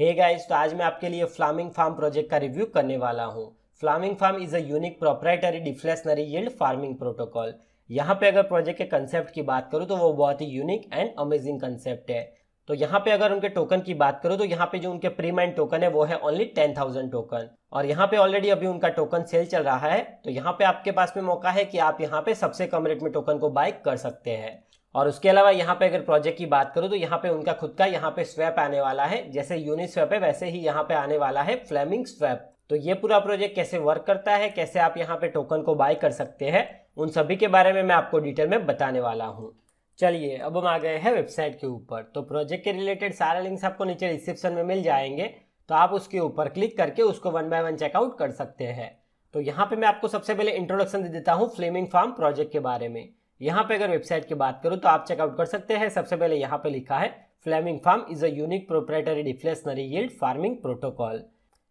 हे hey guys तो आज मैं आपके लिए फ्लामिंग फार्म प्रोजेक्ट का रिव्यू करने वाला हूँ Flaming Farm is a unique proprietary deflationary yield farming protocol यहाँ पे अगर प्रोजेक्ट के कंसेप्ट की बात करूँ तो वो बहुत ही यूनिक एंड अमेजिंग कंसेप्ट है तो यहाँ पे अगर उनके टोकन की बात करूँ तो यहाँ पे जो उनके प्री माइंड टोकन है वो है ओनली टेन थाउजेंड टोकन और यहाँ पे ऑलरेडी अभी उनका टोकन सेल चल रहा है तो यहाँ पे आपके पास में मौका है कि आप यहाँ पे सबसे कम रेट में टोकन को बाइक कर सकते हैं और उसके अलावा यहाँ पे अगर प्रोजेक्ट की बात करूँ तो यहाँ पे उनका खुद का यहाँ पे स्वैप आने वाला है जैसे यूनिस्वैप स्वैप है वैसे ही यहाँ पे आने वाला है फ्लेमिंग स्वैप तो ये पूरा प्रोजेक्ट कैसे वर्क करता है कैसे आप यहाँ पे टोकन को बाय कर सकते हैं उन सभी के बारे में मैं आपको डिटेल में बताने वाला हूँ चलिए अब हम आ गए हैं वेबसाइट के ऊपर तो प्रोजेक्ट के रिलेटेड सारे लिंक्स आपको नीचे डिस्क्रिप्शन में मिल जाएंगे तो आप उसके ऊपर क्लिक करके उसको वन बाय वन चेकआउट कर सकते हैं तो यहाँ पे मैं आपको सबसे पहले इंट्रोडक्शन दे देता हूँ फ्लेमिंग फार्म प्रोजेक्ट के बारे में यहाँ पे अगर वेबसाइट की बात करूँ तो आप चेकआउट कर सकते हैं सबसे पहले यहाँ पे लिखा है Flaming Farm is a unique proprietary deflationary yield farming protocol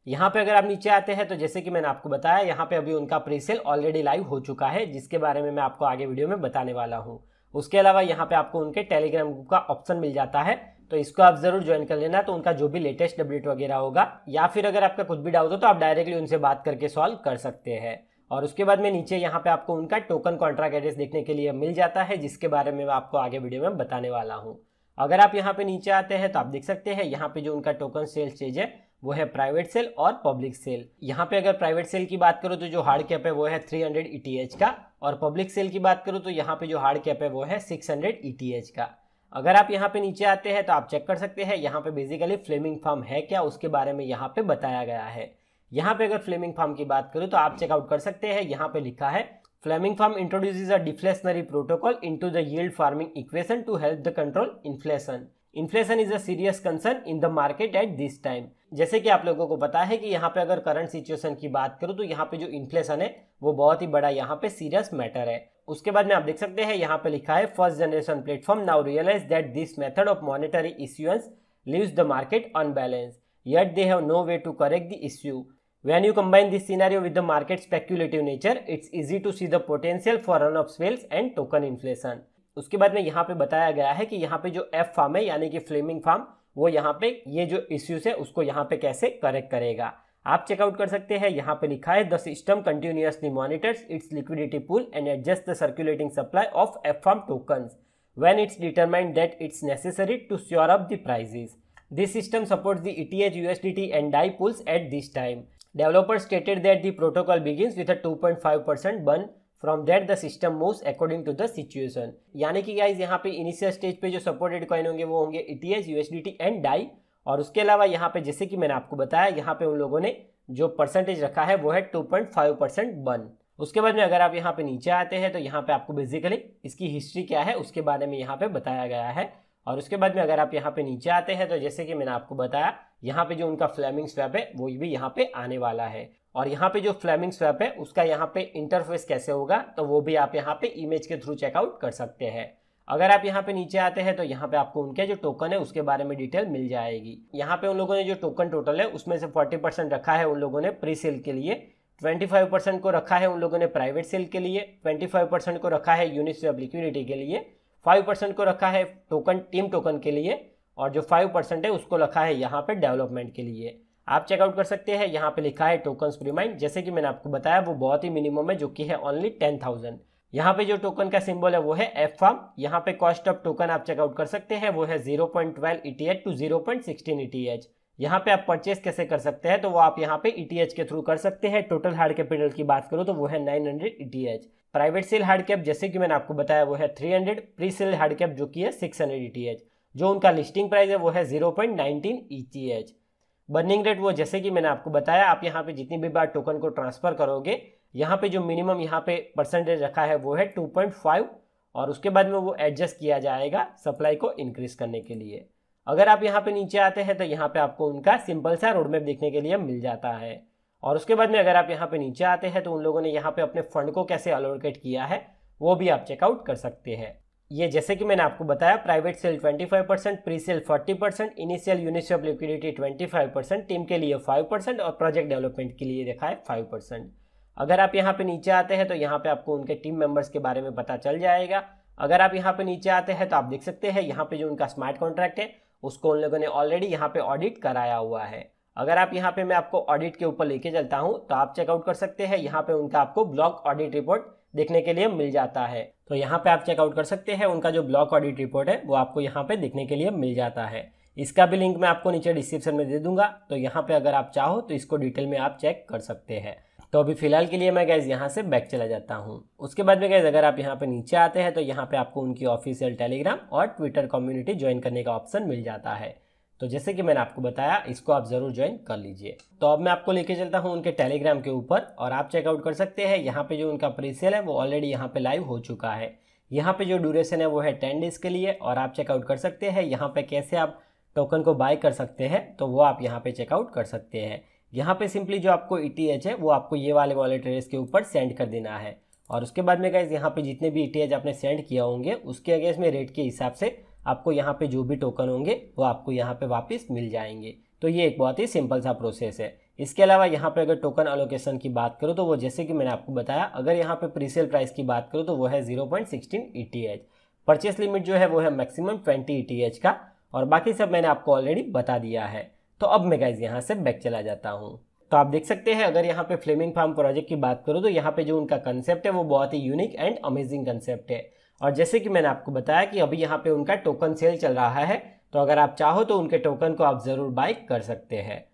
यहाँ पे अगर आप नीचे आते हैं तो जैसे कि मैंने आपको बताया यहाँ पे अभी उनका प्रीसेल ऑलरेडी लाइव हो चुका है जिसके बारे में मैं आपको आगे वीडियो में बताने वाला हूँ उसके अलावा यहाँ पे आपको उनके टेलीग्राम ग्रुप का ऑप्शन मिल जाता है तो इसको आप जरूर ज्वाइन कर लेना तो उनका जो भी लेटेस्ट अपडेट वगैरह होगा या फिर अगर आपका कुछ भी डाउट हो तो आप डायरेक्टली उनसे बात करके सॉल्व कर सकते हैं और उसके बाद में नीचे यहाँ पे आपको उनका टोकन कॉन्ट्रैक्ट एड्रेस देखने के लिए मिल जाता है जिसके बारे में मैं आपको आगे वीडियो में बताने वाला हूँ अगर आप यहाँ पे नीचे आते हैं तो आप देख सकते हैं यहाँ पे जो उनका टोकन सेल चेज है वो है प्राइवेट सेल और पब्लिक सेल यहाँ पे अगर प्राइवेट सेल की बात करो तो जो हार्ड कैप है वो है थ्री हंड्रेड e का और पब्लिक सेल की बात करो तो यहाँ पे जो हार्ड कैप है वो है सिक्स हंड्रेड e का अगर आप यहाँ पे नीचे आते हैं तो आप चेक कर सकते हैं यहाँ पे बेसिकली फ्लेमिंग फार्म है क्या उसके बारे में यहाँ पे बताया गया है यहाँ पे अगर फ्लेमिंग फार्म की बात करूँ तो आप चेकआउट कर सकते हैं यहाँ पे लिखा है Flaming Farm introduces a deflationary protocol into the yield farming equation to help the control inflation inflation is a serious concern in the market at this time जैसे कि आप लोगों को पता है कि यहाँ पे अगर करंट सिचुएशन की बात करूँ तो यहाँ पे जो इन्फ्लेशन है वो बहुत ही बड़ा यहाँ पे सीरियस मैटर है उसके बाद में आप देख सकते हैं यहाँ पे लिखा है first generation platform now realize that this method of monetary issuance leave the market unbalance yet they have no way to correct the issue When you combine this scenario with the market speculative nature, it's easy to see the potential for run of swells and token inflation. उसके बाद में यहाँ पे बताया गया है कि यहाँ पे जो एफ फार्म है यानी कि फ्लेमिंग फार्म वो यहाँ पे ये जो इश्यूज है उसको यहाँ पे कैसे करेक्ट करेगा आप चेकआउट कर सकते हैं यहाँ पे लिखा है the system continuously monitors its liquidity pool and adjust the circulating supply of F farm token when it's determined that it's necessary to shore up the prices this system supports the E T H U S D T and DAI pools at this time Developers stated that the protocol begins with a 2.5% burn from that the system moves according to the situation यानी कि guys यहाँ पे initial stage पे जो supported coin होंगे वो होंगे E T D T and DAI और उसके अलावा यहाँ पे जैसे कि मैंने आपको बताया यहाँ पे उन लोगों ने जो परसेंटेज रखा है वो है टू पॉइंट फाइव परसेंट बन उसके बाद में अगर आप यहाँ पे नीचे आते हैं तो यहाँ पे आपको बेसिकली इसकी हिस्ट्री क्या है उसके बारे में यहाँ पे बताया गया है और उसके बाद में अगर आप यहाँ पे नीचे आते हैं तो जैसे कि मैंने आपको बताया यहाँ पे जो उनका फ्लैमिंग स्वैप है वो भी यहाँ पे आने वाला है और यहाँ पे जो फ्लैमिंग स्वैप है उसका यहाँ पे इंटरफेस कैसे होगा तो वो भी आप यहाँ पे इमेज के थ्रू चेकआउट कर सकते हैं अगर आप यहाँ पे नीचे आते हैं तो यहाँ पे आपको उनके जो टोकन है उसके बारे में डिटेल मिल जाएगी यहाँ पे उन लोगों ने जो टोकन टोटल है उसमें से 40 परसेंट रखा है उन लोगों ने प्री सेल के लिए 25 परसेंट को रखा है उन लोगों ने प्राइवेट सेल के लिए 25 परसेंट को रखा है यूनिस्वेप लिक्विडिटी के लिए फाइव परसेंट को रखा है टोकन टीम टोकन के लिए और जो फाइव परसेंट है उसको रखा है यहाँ पे डेवलपमेंट के लिए आप चेकआउट कर सकते हैं यहाँ पे लिखा है टोकन प्रीमाइंड जैसे कि मैंने आपको बताया वो बहुत ही मिनिमम है जो कि है ओनली टेन थाउजेंड यहाँ पे जो टोकन का सिंबल है वो है एफ फॉर्म यहाँ पे कॉस्ट ऑफ टोकन आप चेकआउट कर सकते हैं वो है zero point twelve to zero point sixteen E यहाँ पे आप परचेस कैसे कर सकते हैं तो वो आप यहाँ पे ईटीएच e के थ्रू कर सकते हैं टोटल हार्ड कैपिटल की बात करो तो वो है nine hundred ETH private sale hard cap जैसे कि मैंने आपको बताया वो है three hundred pre sale hard cap जो कि है सिक्स हंड्रेड ईटीएच जो उनका लिस्टिंग प्राइस है वो है जीरो पॉइंट बर्निंग रेट वो जैसे कि मैंने आपको बताया आप यहाँ पे जितनी भी बार टोकन को ट्रांसफर करोगे यहाँ पे जो मिनिमम यहाँ पे परसेंटेज रखा है वो है टू पॉइंट फाइव और उसके बाद में वो एडजस्ट किया जाएगा सप्लाई को इंक्रीज करने के लिए अगर आप यहाँ पे नीचे आते हैं तो यहाँ पे आपको उनका सिंपल सा रोड मैप देखने के लिए मिल जाता है और उसके बाद में अगर आप यहाँ पे नीचे आते हैं तो उन लोगों ने यहाँ पे अपने फंड को कैसे अलोकेट किया है वो भी आप चेकआउट कर सकते हैं ये जैसे कि मैंने आपको बताया private sale 25 percent pre sale 40 percent initial of liquidity 25 percent team के लिए 5 परसेंट और प्रोजेक्ट डेवलपमेंट के लिए देखा है 5 परसेंट अगर आप यहाँ पे नीचे आते हैं तो यहाँ पे आपको उनके टीम मेंबर्स के बारे में पता चल जाएगा अगर आप यहाँ पे नीचे आते हैं तो आप देख सकते हैं यहाँ पे जो उनका स्मार्ट कॉन्ट्रैक्ट है उसको उन लोगों ने ऑलरेडी यहाँ पे ऑडिट कराया हुआ है अगर आप यहाँ पे मैं आपको ऑडिट के ऊपर लेके चलता हूँ तो आप चेकआउट कर सकते हैं यहाँ पे उनका आपको ब्लॉक ऑडिट रिपोर्ट देखने के लिए मिल जाता है तो यहाँ पे आप चेकआउट कर सकते हैं उनका जो ब्लॉक ऑडिट रिपोर्ट है वो आपको यहाँ पे देखने के लिए मिल जाता है इसका भी लिंक मैं आपको नीचे डिस्क्रिप्शन में दे दूंगा तो यहाँ पे अगर आप चाहो तो इसको डिटेल में आप चेक कर सकते हैं तो अभी फ़िलहाल के लिए मैं गैस यहाँ से बैक चला जाता हूँ उसके बाद में गैज़ अगर आप यहाँ पे नीचे आते हैं तो यहाँ पे आपको उनकी ऑफिशियल टेलीग्राम और ट्विटर कम्युनिटी ज्वाइन करने का ऑप्शन मिल जाता है तो जैसे कि मैंने आपको बताया इसको आप ज़रूर ज्वाइन कर लीजिए तो अब मैं आपको लेके चलता हूँ उनके टेलीग्राम के ऊपर और आप चेकआउट कर सकते हैं यहाँ पे जो उनका प्रीसेल है वो ऑलरेडी यहाँ पे लाइव हो चुका है यहाँ पे जो ड्यूरेशन है वो है टेन डेज़ के लिए और आप चेकआउट कर सकते हैं यहाँ पे कैसे आप टोकन को बाय कर सकते हैं तो वो आप यहाँ पे चेकआउट कर सकते हैं यहाँ पे सिंपली जो आपको ई टी एच है वो आपको ये वाले वॉलेट एड्रेस के ऊपर सेंड कर देना है और उसके बाद में गाइज यहाँ पे जितने भी ई टी एच आपने सेंड किया होंगे उसके अगेंस्ट में रेट के हिसाब से आपको यहाँ पे जो भी टोकन होंगे वो आपको यहाँ पे वापस मिल जाएंगे तो ये एक बहुत ही सिंपल सा प्रोसेस है इसके अलावा यहाँ पे अगर टोकन अलोकेशन की बात करूँ तो वो जैसे कि मैंने आपको बताया अगर यहाँ पे प्रीसेल प्राइस की बात करूँ तो वो है zero point sixteen E T H purchase limit जो है वो है maximum twenty E T H का और बाकी सब मैंने आपको ऑलरेडी बता दिया है तो अब मैं गाइज यहाँ से बैक चला जाता हूँ तो आप देख सकते हैं अगर यहाँ पे फ्लेमिंग फार्म प्रोजेक्ट की बात करूँ तो यहाँ पे जो उनका कंसेप्ट है वो बहुत ही यूनिक एंड अमेजिंग कंसेप्ट है और जैसे कि मैंने आपको बताया कि अभी यहाँ पे उनका टोकन सेल चल रहा है तो अगर आप चाहो तो उनके टोकन को आप ज़रूर बाय कर सकते हैं